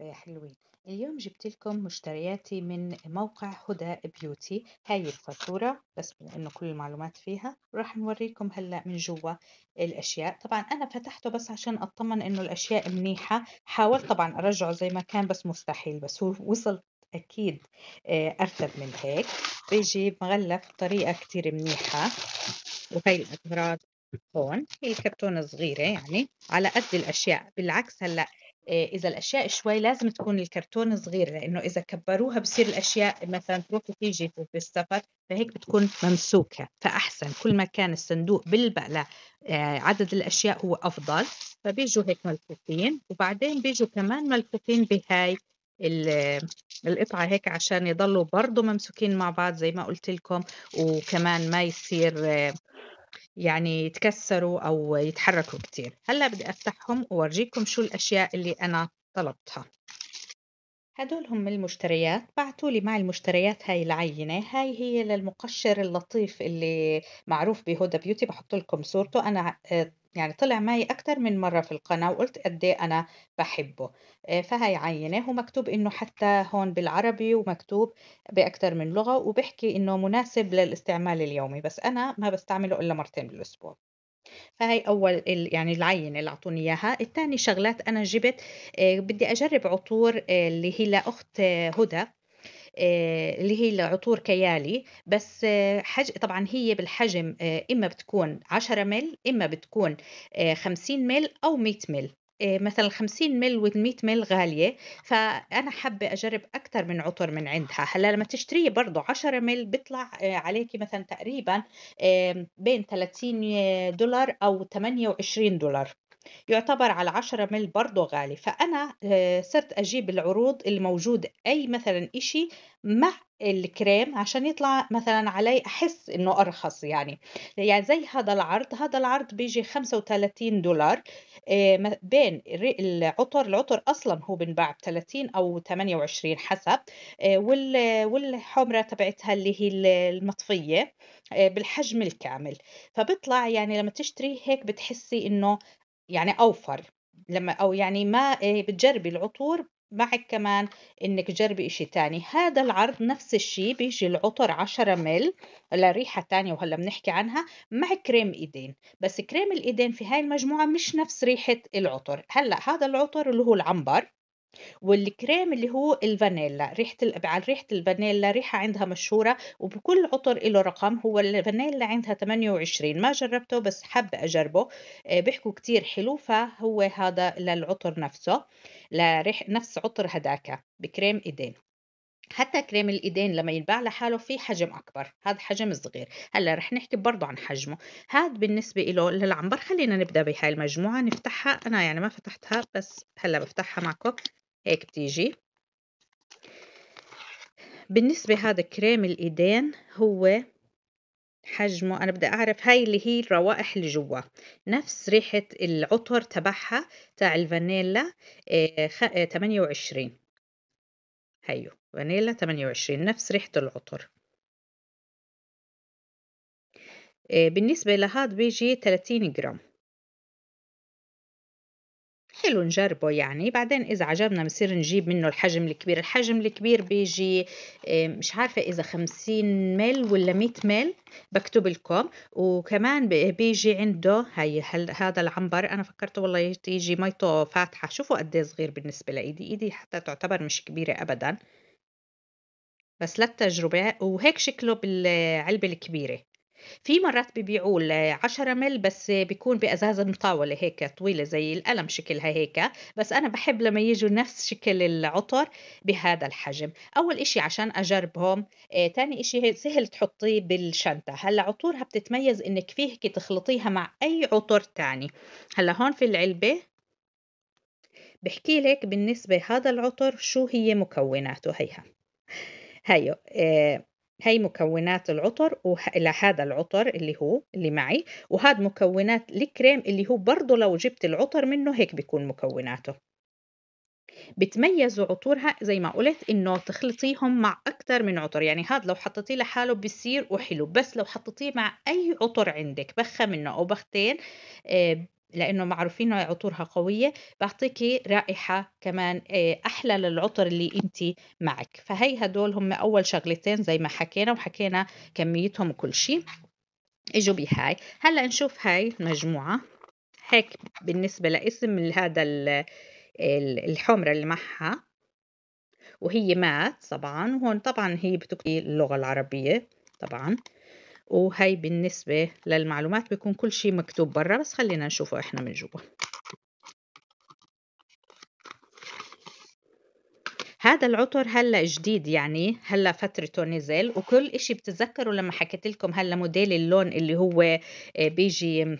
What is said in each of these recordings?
مرحبا يا حلوين اليوم جبت لكم مشترياتي من موقع هدى بيوتي هاي الفاتورة بس انه كل المعلومات فيها راح نوريكم هلا من جوا الاشياء طبعا انا فتحته بس عشان اطمن انه الاشياء منيحة حاولت طبعا ارجعه زي ما كان بس مستحيل بس هو وصل اكيد آه، ارتب من هيك بيجي مغلف بطريقة كتير منيحة وهي الاغراض هون هي كرتونة صغيرة يعني على قد الاشياء بالعكس هلا آه، إذا الأشياء شوي لازم تكون الكرتون صغير لأنه إذا كبروها بصير الأشياء مثلا تروح وتيجي السفر فهيك بتكون ممسوكة فأحسن كل ما كان الصندوق بالبقلة آه، عدد الأشياء هو أفضل فبيجوا هيك ملفوفين وبعدين بيجوا كمان ملفوفين بهاي القطعة هيك عشان يضلوا برضه ممسوكين مع بعض زي ما قلت لكم وكمان ما يصير آه، يعني يتكسروا أو يتحركوا كتير هلأ بدي أفتحهم وأورجيكم شو الأشياء اللي أنا طلبتها هدول هم المشتريات بعتوا لي مع المشتريات هاي العينة هاي هي للمقشر اللطيف اللي معروف بهدى بيوتي بحط لكم صورته أنا آه، يعني طلع معي أكثر من مرة في القناة وقلت قد إيه أنا بحبه آه، فهي عينة ومكتوب إنه حتى هون بالعربي ومكتوب بأكثر من لغة وبحكي إنه مناسب للاستعمال اليومي بس أنا ما بستعمله إلا مرتين بالأسبوع فهي أول يعني العينة اللي أعطوني إياها الثاني شغلات أنا جبت آه، بدي أجرب عطور آه، اللي هي لأخت آه، هدى اللي هي العطور كيالي بس حج طبعا هي بالحجم إما بتكون 10 مل إما بتكون 50 مل أو 100 مل مثلا 50 مل و 100 مل غاليه فانا حابه اجرب اكثر من عطر من عندها هلا لما تشتريه برضه 10 مل بيطلع آه، عليكي مثلا تقريبا بين 30 دولار او 28 دولار يعتبر على 10 مل برضه غالي فأنا آه، صرت أجيب العروض الموجود أي مثلا إشي مع الكريم عشان يطلع مثلا علي أحس إنه أرخص يعني يعني زي هذا العرض هذا العرض بيجي 35 دولار آه، بين العطر العطر أصلا هو بنباع ب 30 أو 28 حسب آه، والحمرة تبعتها اللي هي المطفية بالحجم الكامل فبيطلع يعني لما تشتري هيك بتحسي إنه يعني أوفر لمّا أو يعني ما إيه، بتجرّبي العطور معِك كمان إنِّك تجرّبي إشي تاني، هذا العرض نفس الشيء بيجي العطر 10 مل لريحة تانية وهلّأ بنحكي عنها، مع كريم إيدين، بس كريم الإيدين في هاي المجموعة مش نفس ريحة العطر، هلّأ هذا العطر اللي هو العنبر والكريم اللي هو الفانيلا ريحة ال... على ريحة الفانيلا ريحة عندها مشهورة وبكل عطر له رقم هو الفانيلا عندها 28 ما جربته بس حابة أجربه آه، بيحكوا كتير حلو فهو هذا للعطر نفسه لريح نفس عطر هداك بكريم إيدين حتى كريم الايدين لما ينباع لحاله في حجم اكبر هذا حجم صغير هلا رح نحكي برضه عن حجمه هذا بالنسبه له للعنبر خلينا نبدا بهاي المجموعه نفتحها انا يعني ما فتحتها بس هلا بفتحها معكم هيك بتيجي بالنسبة هذا كريم الإيدين هو حجمه أنا بدي أعرف هاي اللي هي الروائح اللي جوا نفس ريحة العطر تبعها تاع الفانيلا آه، آه، تمانية وعشرين هيو فانيلا تمانية وعشرين نفس ريحة العطر آه، بالنسبة لهاد بيجي تلاتين جرام حلو نجربه يعني بعدين إذا عجبنا بنصير نجيب منه الحجم الكبير الحجم الكبير بيجي مش عارفة إذا 50 مل ولا 100 مل بكتب لكم وكمان بيجي عنده هي هذا العنبر أنا فكرته والله يجي ميته فاتحة شوفوا قد إيه صغير بالنسبة لإيدي إيدي حتى تعتبر مش كبيرة أبداً بس للتجربة وهيك شكله بالعلبة الكبيرة في مرات ببيعوا ال 10 مل بس بيكون بأزازة مطاولة هيك طويلة زي القلم شكلها هيك بس أنا بحب لما يجوا نفس شكل العطر بهذا الحجم أول إشي عشان أجربهم آه تاني إشي سهل تحطيه بالشنطة هلا عطورها بتتميز إنك فيك تخلطيها مع أي عطر تاني هلا هون في العلبة بحكي لك بالنسبة هذا العطر شو هي مكوناته هيها هيو آه هي مكونات العطر لهذا العطر اللي هو اللي معي وهذا مكونات الكريم اللي هو برضه لو جبت العطر منه هيك بيكون مكوناته بتميزوا عطورها زي ما قلت انه تخلطيهم مع اكثر من عطر يعني هذا لو حطيتيه لحاله بيصير وحلو بس لو حطيتيه مع اي عطر عندك بخه منه او بختين آه، لانه معروفين عطورها قويه بعطيكي رائحه كمان آه، احلى للعطر اللي انت معك فهي هدول هم اول شغلتين زي ما حكينا وحكينا كميتهم وكل شيء اجوا بهاي هلا نشوف هاي مجموعه هيك بالنسبه لاسم هذا الحمره اللي معها وهي مات طبعا وهون طبعا هي بتكتب اللغه العربيه طبعا وهي بالنسبة للمعلومات بيكون كل شيء مكتوب برا بس خلينا نشوفه إحنا من جوا هذا العطر هلا جديد يعني هلا فترته نزل وكل إشي بتتذكروا لما حكيت لكم هلا موديل اللون اللي هو آه، بيجي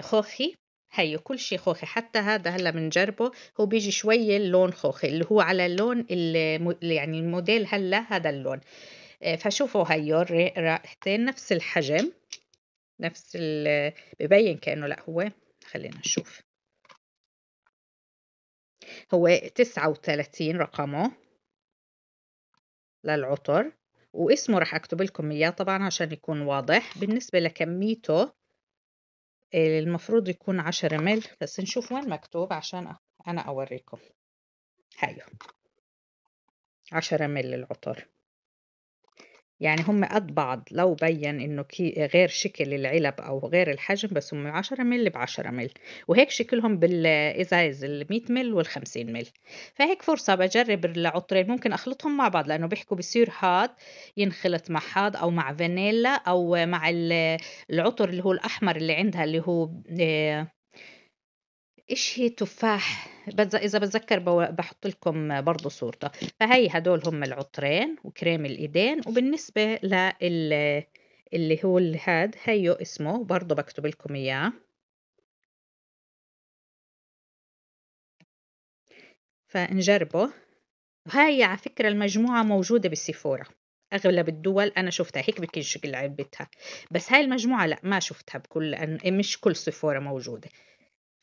خوخي هي كل شيء خوخي حتى هذا هلا بنجربه هو بيجي شويه اللون خوخي اللي هو على اللون اللي يعني الموديل هلا هذا اللون آه، فشوفوا هيو الرائحتين نفس الحجم نفس ال ببين كأنه لا هو خلينا نشوف هو تسعة وثلاثين رقمه للعطر واسمه رح أكتب لكم إياه طبعا عشان يكون واضح بالنسبة لكميته المفروض يكون عشرة مل بس نشوف وين مكتوب عشان أنا أوريكم هايو عشرة مل العطر يعني هم قد بعض لو بين انه كي غير شكل العلب او غير الحجم بس هم 10 مل ب 10 مل وهيك شكلهم بالازايز ال 100 مل وال 50 مل فهيك فرصه بجرب العطرين ممكن اخلطهم مع بعض لانه بيحكوا بصير هاد ينخلط مع هاد او مع فانيلا او مع العطر اللي هو الاحمر اللي عندها اللي هو آه، هي تفاح إذا بتذكّر بو لكم برضه صورته، فهي هدول هم العطرين وكريم الإيدين، وبالنسبة لل اللّي هو هذا هاد هيّ اسمه برضه بكتب لكم إياه. فنجربه، وهي على فكرة المجموعة موجودة بالسيفورا أغلب الدول أنا شُفتها هيك بكل شكل علبتها، بس هاي المجموعة لأ ما شُفتها بكل مش كل سيفورا موجودة.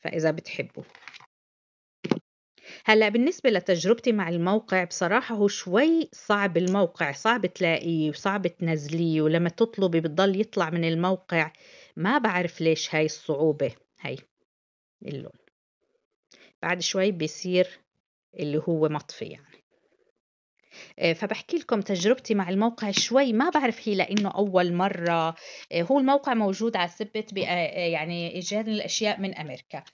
فإذا بتحبوا هلا بالنسبة لتجربتي مع الموقع بصراحة هو شوي صعب الموقع صعب تلاقيه وصعب تنزليه ولما تطلبي بتضل يطلع من الموقع ما بعرف ليش هاي الصعوبة هاي اللون بعد شوي بيصير اللي هو مطفي يعني آه، فبحكي لكم تجربتي مع الموقع شوي ما بعرف هي لانه اول مره آه، هو الموقع موجود على سبت آه، يعني ايجاد الاشياء من امريكا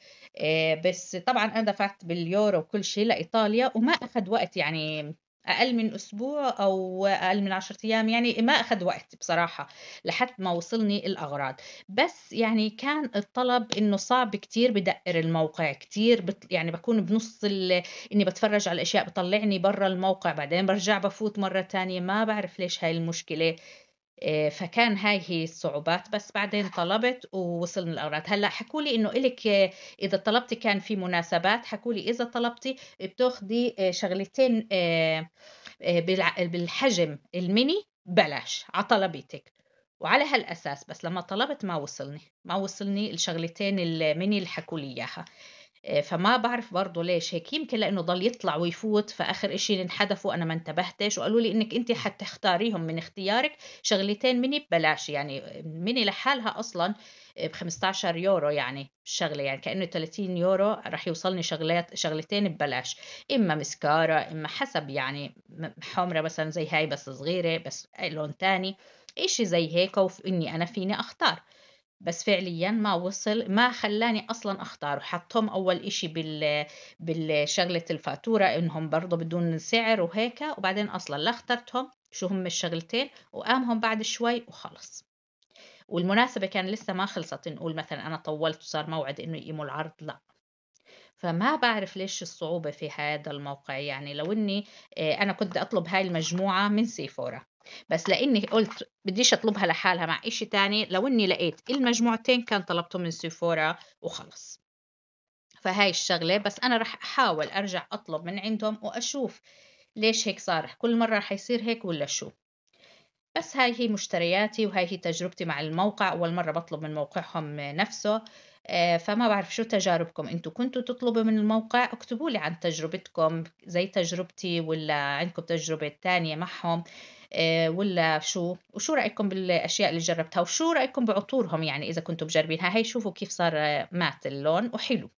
بس طبعا انا دفعت باليورو وكل شيء لايطاليا وما اخذ وقت يعني أقل من أسبوع أو أقل من عشرة أيام يعني ما أخذ وقت بصراحة لحد ما وصلني الأغراض بس يعني كان الطلب إنه صعب كتير بدقر الموقع كتير بت يعني بكون بنص ال... إني بتفرج على الأشياء بطلعني برا الموقع بعدين برجع بفوت مرة تانية ما بعرف ليش هاي المشكلة آه، فكان هاي هي الصعوبات بس بعدين طلبت ووصلنا الاوراق هلا حكوا لي انه الك آه، اذا طلبتي كان في مناسبات حكوا لي اذا طلبتي بتاخدي آه، شغلتين بالحجم الميني بلاش على طلبيتك وعلى هالاساس بس لما طلبت ما وصلني ما وصلني الشغلتين الميني اللي حكوا لي اياها آه، فما بعرف برضه ليش هيك يمكن لانه ضل يطلع ويفوت فاخر إشي انحذفوا انا ما انتبهتش وقالوا لي انك انت حتختاريهم من اختيارك شغلتين مني ببلاش يعني مني لحالها اصلا آه، ب 15 يورو يعني الشغله يعني كانه 30 يورو راح يوصلني شغلات شغلتين ببلاش اما مسكاره اما حسب يعني حمره مثلا زي هاي بس صغيره بس لون تاني إشي زي هيك واني انا فيني اختار بس فعليا ما وصل ما خلاني اصلا اختار وحطهم اول اشي بال بالشغله الفاتوره انهم برضه بدون سعر وهيك وبعدين اصلا لا اخترتهم شو هم الشغلتين وقامهم بعد شوي وخلص والمناسبة كان لسه ما خلصت نقول مثلا أنا طولت وصار موعد إنه يقيموا العرض لا فما بعرف ليش الصعوبة في هذا الموقع يعني لو إني آه، أنا كنت أطلب هاي المجموعة من سيفورا بس لاني قلت بديش اطلبها لحالها مع إشي تاني لو اني لقيت المجموعتين كان طلبته من سيفورا وخلص فهاي الشغلة بس أنا رح أحاول أرجع أطلب من عندهم وأشوف ليش هيك صار كل مرة رح يصير هيك ولا شو بس هاي هي مشترياتي وهاي هي تجربتي مع الموقع أول مرة بطلب من موقعهم نفسه آه، فما بعرف شو تجاربكم انتم كنتوا تطلبوا من الموقع اكتبوا لي عن تجربتكم زي تجربتي ولا عندكم تجربة تانية معهم آه، ولا شو وشو رأيكم بالأشياء اللي جربتها وشو رأيكم بعطورهم يعني إذا كنتوا مجربينها هاي شوفوا كيف صار آه، مات اللون وحلو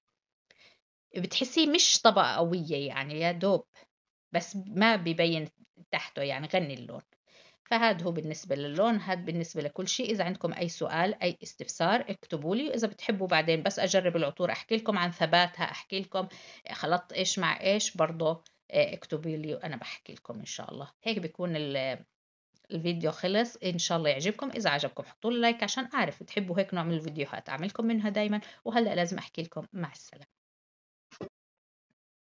بتحسيه مش طبقة قوية يعني يا دوب بس ما ببين تحته يعني غني اللون فهاد هو بالنسبة للون هاد بالنسبة لكل شيء إذا عندكم أي سؤال أي استفسار اكتبوا لي وإذا بتحبوا بعدين بس أجرب العطور أحكي لكم عن ثباتها أحكي لكم خلطت إيش مع إيش برضه آه، اكتبوا لي وأنا بحكي لكم إن شاء الله هيك بيكون الفيديو خلص إن شاء الله يعجبكم إذا عجبكم حطوا لي لايك عشان أعرف بتحبوا هيك نوع من الفيديوهات أعملكم منها دايما وهلأ لازم أحكي لكم مع السلامة